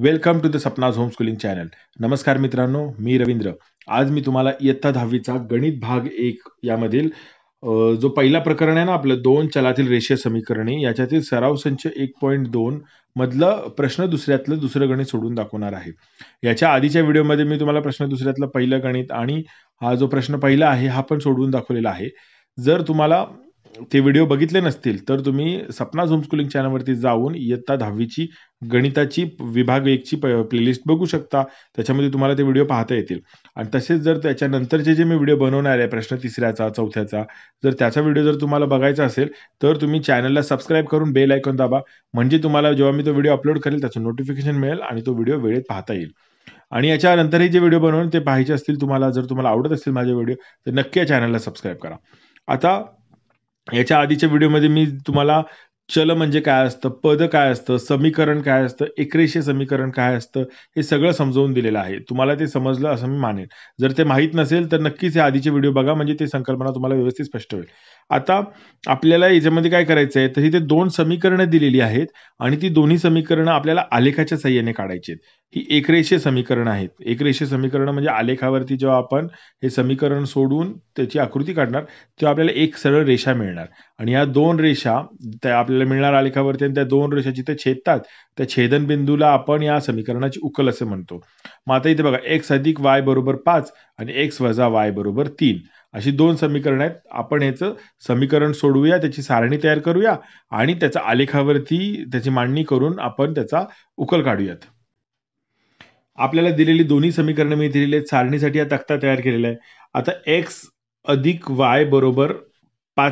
welcome to the Sapna's home schooling channel नमस्कार मित्रांनो मी रवींद्र आज मी तुम्हाला इयत्ता दहावीचा गणित भाग एक यामधील जो पहिला प्रकरण आहे ना आपलं दोन चलातील रेषीय समीकरणे याच्यातील सराव संच एक पॉईंट दोन मधलं प्रश्न दुसऱ्यातलं दुसरं गणित सोडून दाखवणार आहे याच्या आधीच्या व्हिडिओमध्ये मी तुम्हाला प्रश्न दुसऱ्यातलं पहिलं गणित आणि हा जो प्रश्न पहिला आहे हा पण सोडवून दाखवलेला आहे जर तुम्हाला ते व्हिडिओ बघितले नसतील तर तुम्ही सपना झूम स्कूलिंग चॅनलवरती जाऊन इयत्ता दहावीची गणिताची विभाग एकची प्लेलिस्ट बघू शकता त्याच्यामध्ये तुम्हाला ते व्हिडिओ पाहता येतील आणि तसेच जर त्याच्यानंतरचे जे मी व्हिडिओ बनवणार आहे प्रश्न तिसऱ्याचा चौथ्याचा जर त्याचा व्हिडिओ जर तुम्हाला बघायचा असेल तर तुम्ही चॅनलला सबस्क्राईब करून बेल आयकॉन दाबा म्हणजे तुम्हाला जेव्हा मी तो व्हिडिओ अपलोड करेल त्याचं नोटिफिकेशन मिळेल आणि तो व्हिडिओ वेळेत पाहता येईल आणि याच्यानंतरही जे व्हिडिओ बनवून ते पाहायचे असतील तुम्हाला जर तुम्हाला आवडत असतील माझे व्हिडिओ तर नक्की या चॅनलला सबस्क्राईब करा आता याच्या आधीच्या व्हिडिओमध्ये मी तुम्हाला चल म्हणजे काय असतं पद काय असतं समीकरण काय असतं एकरेषे समीकरण काय असतं हे सगळं समजवून दिलेलं आहे तुम्हाला ते समजलं असं मी मानेन जर ते माहीत नसेल तर नक्कीच हे आधीचे व्हिडिओ बघा म्हणजे ते संकल्पना तुम्हाला व्यवस्थित स्पष्ट होईल आता आपल्याला याच्यामध्ये काय करायचं आहे तर इथे दोन समीकरणं दिलेली आहेत आणि ती दोन्ही समीकरणं आपल्याला आलेखाच्या सहाय्याने काढायची आहेत ही एकरेषीय समीकरण आहेत एकरेषीय समीकरणं म्हणजे आलेखावरती जेव्हा आपण हे समीकरण सोडून त्याची आकृती काढणार तेव्हा आपल्याला एक सरळ रेषा मिळणार आणि या दोन रेषा त्या आपल्याला मिळणार आलेखावरती आणि त्या दोन रेषा जिथे छेदतात त्या छेदनबिंदूला आपण या समीकरणाची उकल असं म्हणतो मग आता इथे बघा एक्स अधिक वाय बरोबर पाच आणि एक्स वजा वाय बरोबर तीन अशी दोन समीकरणं आहेत आपण याचं समीकरण सोडवूया त्याची सारणी तयार करूया आणि त्याचा आलेखावरती त्याची मांडणी करून आपण त्याचा उकल काढूयात आपल्याला दिलेली दोन्ही समीकरणं मी दिलेली आहेत सारणीसाठी हा तक्ता तयार केलेला आहे आता एक्स अधिक वाय बरोबर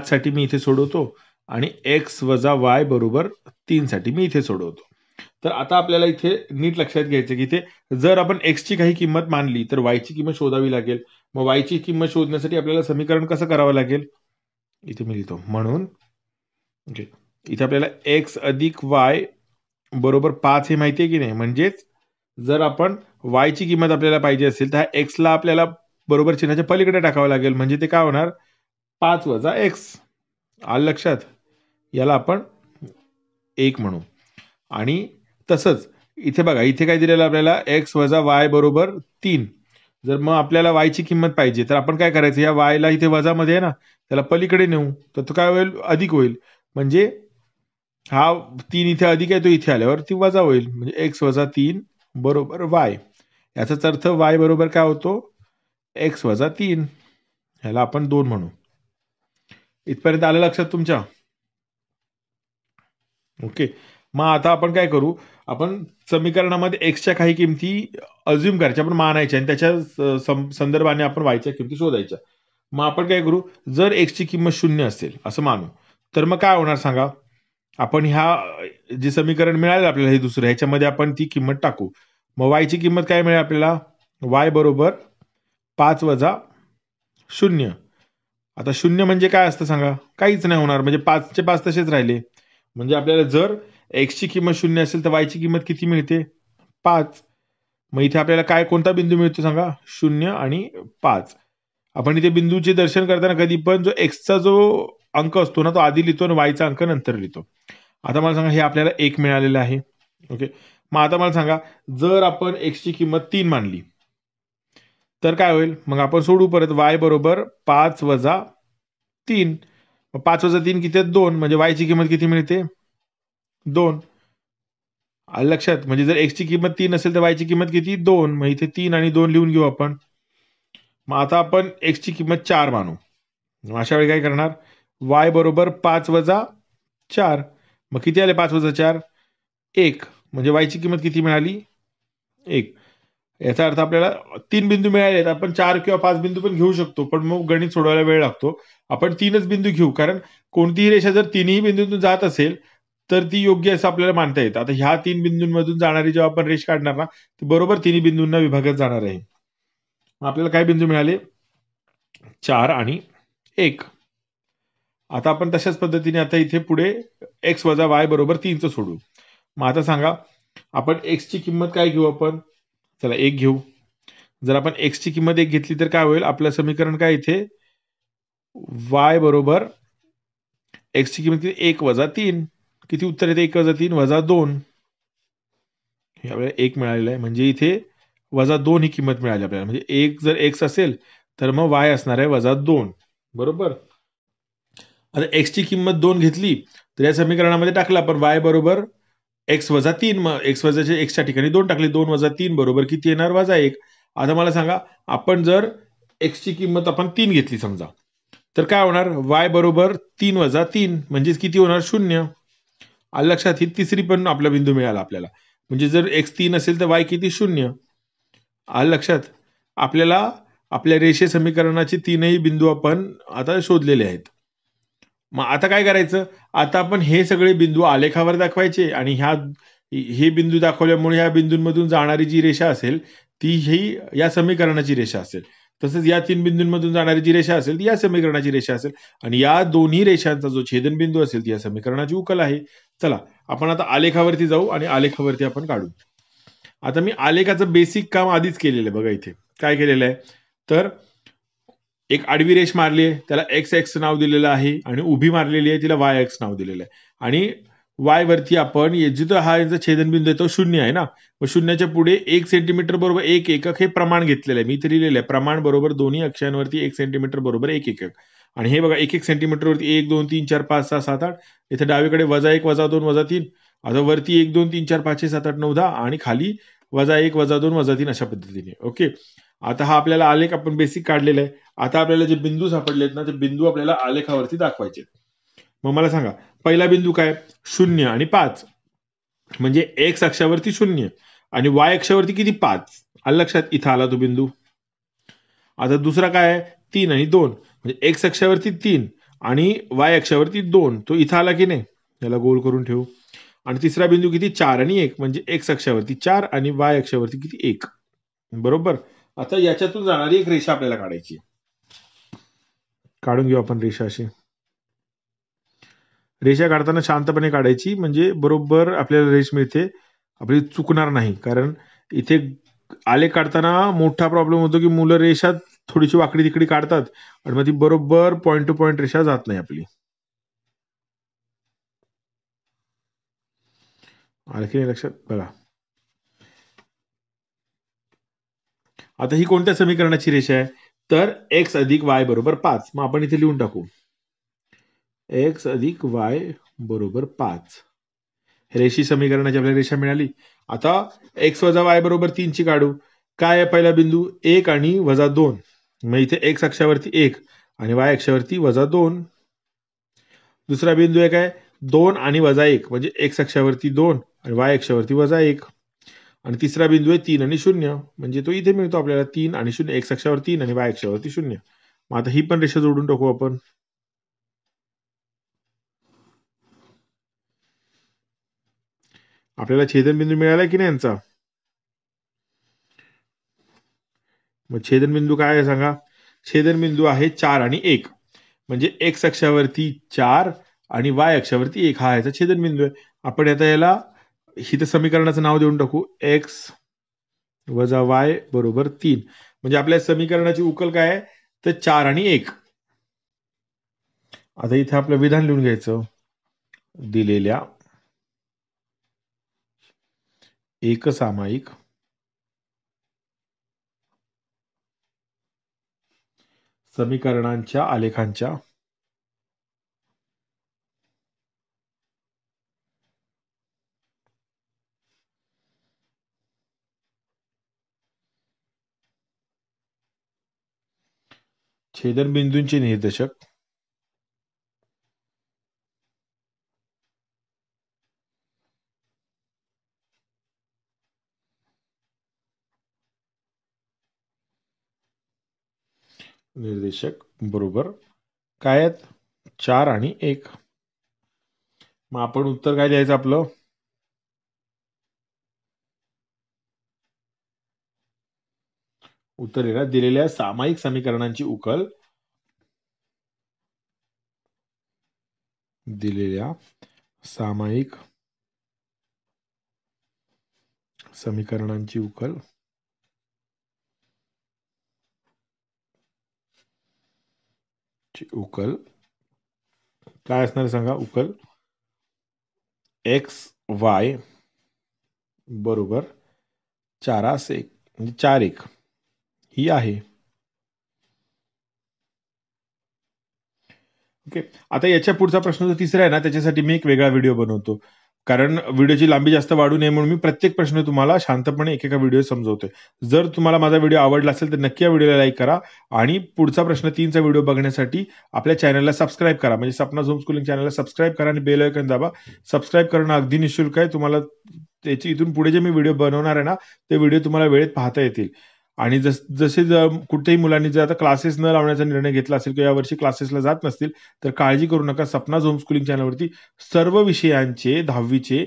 साठी मी इथे सोडवतो आणि एक्स वजा वाय बरोबर साठी मी इथे सोडवतो तर आता आपल्याला इथे नीट लक्षात घ्यायचं की इथे जर आपण एक्सची काही किंमत मानली तर वायची किंमत शोधावी लागेल मग वायची किंमत शोधण्यासाठी आपल्याला समीकरण कसं करावं लागेल इथे मी लिहितो म्हणून इथे आपल्याला एक्स अधिक वाय बरोबर पाच हे माहिती आहे की नाही म्हणजेच जर आपण ची किंमत आपल्याला पाहिजे असेल तर ला आपल्याला बरोबर चिन्हाच्या पलीकडे टाकावं लागेल म्हणजे ते काय होणार पाच वजा एक्स आलं लक्षात याला आपण एक म्हणू आणि तसंच इथे बघा इथे काय दिलेलं आपल्याला एक्स वजा वाय बरोबर तीन जर मग आपल्याला ची किंमत पाहिजे तर आपण काय करायचं या वायला इथे वजामध्ये आहे ना त्याला पलीकडे नेऊ तर तो काय होईल अधिक होईल म्हणजे हा तीन इथे अधिक आहे तो इथे आल्यावर ती वजा होईल म्हणजे एक्स वजा तीन बरोबर वाय याचाच अर्थ वाय बरोबर काय होतो एक्स वजा तीन ह्याला आपण दोन म्हणू इथपर्यंत आलं लक्षात तुमच्या ओके मग आता आपण काय करू आपण समीकरणामध्ये एक्सच्या काही किमती अज्युम करायच्या आपण मानायच्या आणि त्याच्या संदर्भाने आपण वायच्या किमती शोधायच्या मग आपण काय करू जर एक्सची किंमत शून्य असेल असं मानू तर मग काय होणार सांगा आपण ह्या जे समीकरण मिळालं आपल्याला हे दुसरं ह्याच्यामध्ये आपण ती किंमत टाकू मग वायची किंमत काय मिळेल आपल्याला वाय बरोबर पाच वजा शून्य आता शून्य म्हणजे काय असतं सांगा काहीच नाही होणार म्हणजे पाचचे पाच तसेच राहिले म्हणजे आपल्याला जर एक्सची किंमत शून्य असेल तर वायची किंमत किती मिळते पाच मग इथे आपल्याला काय कोणता बिंदू मिळतो सांगा शून्य आणि पाच आपण इथे बिंदूचे दर्शन करताना कधी पण जो एक्सचा जो अंक असतो ना तो आधी लिहितो आणि वायचा अंक नंतर लिहितो आता मला सांगा हे आपल्याला एक मिळालेलं आहे ओके मग आता मला सांगा जर आपण एक्सची किंमत तीन मानली तर काय होईल मग आपण सोडू परत वाय बरोबर पाच वजा तीन पाच वजा तीन किती दोन म्हणजे वायची किंमत किती मिळते दोन लक्षात म्हणजे जर एक्सची किंमत तीन असेल तर वायची किंमत किती दोन मग इथे तीन आणि दोन लिहून घेऊ आपण मग आता आपण एक्सची किंमत चार मानू अशा वेळी काय करणार वाय बरोबर पाच वजा चार मग किती आले पाच वजा चार एक म्हणजे वायची किंमत किती मिळाली एक याचा अर्थ आपल्याला तीन बिंदू मिळाले आपण चार किंवा पाच बिंदू पण घेऊ शकतो पण मग गणित सोडवायला वेळ लागतो आपण तीनच बिंदू घेऊ कारण कोणतीही रेषा जर तिन्ही बिंदूतून जात असेल तर ती योग्य असं आपल्याला मानता येत आता ह्या तीन बिंदूंमधून जाणारी जेव्हा आपण रेष काढणार ना ती बरोबर तिन्ही बिंदूंना विभागत जाणार आहे आपल्याला काय बिंदू मिळाले चार आणि एक आता आपण तशाच पद्धतीने आता इथे पुढे एक्स वजा वाय बरोबर तीनचं सोडू मग आता सांगा आपण एक्सची किंमत काय घेऊ आपण चला एक घेऊ जर आपण एक्सची किंमत एक घेतली तर काय होईल आपलं समीकरण काय इथे वाय बरोबर एक्सची किंमत एक वजा तीन किती उत्तर येते एक वजा तीन वजा दोन यावेळेला एक मिळालेलं आहे म्हणजे इथे वजा दोन ही किंमत मिळाली आपल्याला म्हणजे एक जर एक्स असेल तर मग वाय असणार आहे वजा दोन बरोबर आता एक्सची किंमत दोन घेतली तर या समीकरणामध्ये टाकलं आपण वाय बरोबर एक्स वजा तीन मग एक्स वजाचे एक्सच्या ठिकाणी दोन टाकले दोन वजा तीन बरोबर किती येणार वजा एक आता मला सांगा आपण जर एक्सची किंमत आपण तीन घेतली समजा तर काय होणार वाय बरोबर तीन वजा तीन म्हणजेच किती होणार शून्य लक्षात ही तिसरी पण आपला बिंदू मिळाला आपल्याला म्हणजे जर एक्स तीन असेल तर वाय किती शून्य आल लक्षात आपल्याला आपल्या रेषे समीकरणाचे तीनही बिंदू आपण आता शोधलेले आहेत मग आता काय करायचं आता आपण हे सगळे बिंदू आलेखावर दाखवायचे आणि ह्या हे बिंदू दाखवल्यामुळे ह्या बिंदूंमधून जाणारी जी रेषा असेल ती ही या समीकरणाची रेषा असेल तसंच या तीन बिंदूंमधून जाणारी जी रेषा असेल ती या समीकरणाची रेषा असेल आणि या दोन्ही रेषांचा जो छेदनबिंदू असेल ती या समीकरणाची उकल आहे चला आपण आता आलेखावरती जाऊ आणि आलेखावरती आपण काढू आता मी आलेखाचं बेसिक काम आधीच केलेलं आहे बघा इथे काय केलेलं आहे तर एक आडवी रेष मारली आहे त्याला एक्स एक्स नाव दिलेलं आहे आणि उभी मारलेली आहे तिला वाय एक्स नाव दिलेलं आहे आणि वाय वरती आपण जिथं हा यांचा छेदनबिंदू येतो शून्य आहे ना मग शून्याच्या पुढे एक सेंटीमीटर बरोबर एक एकक हे प्रमाण घेतलेलं आहे मी इथे लिहिलेलं आहे प्रमाण बरोबर दोन्ही अक्षांवरती एक सेंटीमीटर बरोबर एक एकक आणि हे बघा एक एक सेंटीमीटरवरती एक दोन तीन चार पाच सहा सात आठ इथे डावीकडे वजा एक वजा दोन वजा तीन आता वरती एक दोन तीन चार पाच छे सात आठ नऊ दहा आणि खाली वजा एक वजा दोन वजा तीन अशा पद्धतीने ओके आता हा आपल्याला आलेख आपण बेसिक काढलेला आहे आता आपल्याला जे बिंदू सापडलेत ना ते बिंदू आपल्याला आलेखावरती दाखवायचे मग मला सांगा पहिला बिंदू काय शून्य आणि पाच म्हणजे एक्स अक्षावरती शून्य आणि वाय अक्षावरती किती पाच आलं लक्षात इथं आला तो बिंदू आता दुसरा काय आहे तीन आणि दोन म्हणजे एक्स अक्षावरती तीन आणि वाय अक्षावरती दोन तो इथं आला की नाही याला गोल करून ठेवू आणि तिसरा बिंदू किती चार आणि एक म्हणजे एक्स अक्षावरती चार आणि वाय अक्षावरती किती एक बरोबर आता याच्यातून जाणारी एक रेषा आपल्याला काढायची काढून घेऊ आपण रेषा अशी रेषा काढताना शांतपणे काढायची म्हणजे बरोबर आपल्याला रेष मिळते आपली चुकणार नाही कारण इथे आले काढताना मोठा प्रॉब्लेम होतो की मुलं रेषा थोडीशी वाकडी तिकडी काढतात आणि मग ती बरोबर पॉइंट टू पॉइंट रेषा जात नाही आपली आणखी लक्षात बघा आता ही कोणत्या समीकरणाची रेषा आहे तर एक्स अधिक वाय बरोबर पाच मग आपण इथे लिहून टाकू एक्स अधिक वाय बरोबर पाच रेषी समीकरणाची आपल्याला रेषा मिळाली आता एक्स वजा वाय बरोबर तीनची काढू काय आहे पहिला बिंदू एक आणि वजा दोन मग इथे एक्स अक्षावरती एक आणि वाय अक्षावरती वजा दोन दुसरा बिंदू एक आहे दोन आणि वजा एक म्हणजे एक्स अक्षावरती दोन आणि वाय अक्षावरती वजा एक आणि तिसरा बिंदू आहे तीन आणि शून्य म्हणजे तो इथे मिळतो आपल्याला तीन आणि शून्य एक्स अक्षावर तीन आणि वाय अक्षावरती शून्य मग आता ही पण रेषा जोडून टाकू आपण आपल्याला छेदन बिंदू मिळाला की नाही यांचा मग छेदन बिंदू काय आहे सांगा छेदन बिंदू आहे चार आणि एक म्हणजे एक्स अक्षावरती चार आणि वाय अक्षावरती एक हा याचा बिंदू आहे आपण आता याला तर समीकरणाचं नाव देऊन टाकू एक्स वजा वाय बरोबर तीन म्हणजे आपल्या समीकरणाची उकल काय आहे तर चार आणि एक आता इथे आपलं विधान लिहून घ्यायचं दिलेल्या एकसामायिक समीकरणांच्या आलेखांच्या छेदन बिंदूंचे निर्देशक निर्देशक बरोबर काय आहेत चार आणि एक मग आपण उत्तर काय द्यायचं आपलं उत्तरेला दिलेल्या सामायिक समीकरणांची उकल दिलेल्या सामायिक समीकरणांची उकल उकल काय असणार सांगा उकल एक्स वाय बरोबर चारा म्हणजे चार एक ही आहे ओके आता याच्या पुढचा प्रश्न जो तिसरा आहे ना त्याच्यासाठी मी एक वेगळा व्हिडिओ बनवतो कारण व्हिडिओची लांबी जास्त वाढू नये म्हणून मी प्रत्येक प्रश्न तुम्हाला शांतपणे एकेका व्हिडिओ समजवतोय जर तुम्हाला माझा व्हिडिओ आवडला असेल तर नक्की या व्हिडिओला लाईक करा आणि पुढचा प्रश्न तीनचा व्हिडिओ बघण्यासाठी आपल्या चॅनलला सबस्क्राईब करा म्हणजे सपना झोम स्कूलिंग चॅनलला सबस्क्राईब करा आणि बेल आयकन दाबा सबस्क्राईब करणं अगदी निशुल्क आहे तुम्हाला त्याची इथून पुढे जे मी व्हिडिओ बनवणार आहे ना ते व्हिडिओ तुम्हाला वेळेत पाहता येतील आणि जस जसे कुठेही मुलांनी जर आता क्लासेस न लावण्याचा निर्णय घेतला असेल किंवा यावर्षी क्लासेसला जात नसतील तर काळजी करू नका सपना होम स्कुलिंग चॅनलवरती सर्व विषयांचे दहावीचे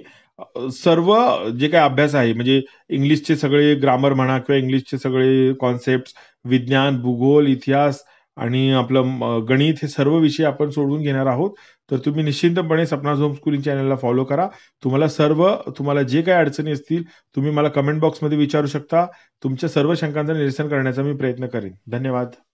सर्व जे काही अभ्यास आहे म्हणजे इंग्लिशचे सगळे ग्रामर म्हणा किंवा इंग्लिशचे सगळे कॉन्सेप्ट विज्ञान भूगोल इतिहास आणि आपलं गणित हे सर्व विषय आपण सोडवून घेणार आहोत तर तुम्ही निश्चिंतपणे सपना झोम स्कूलिंग चॅनलला फॉलो करा तुम्हाला सर्व तुम्हाला जे काही अडचणी असतील तुम्ही मला कमेंट बॉक्समध्ये विचारू शकता तुमच्या सर्व शंकांचं निरसन करण्याचा मी प्रयत्न करेन धन्यवाद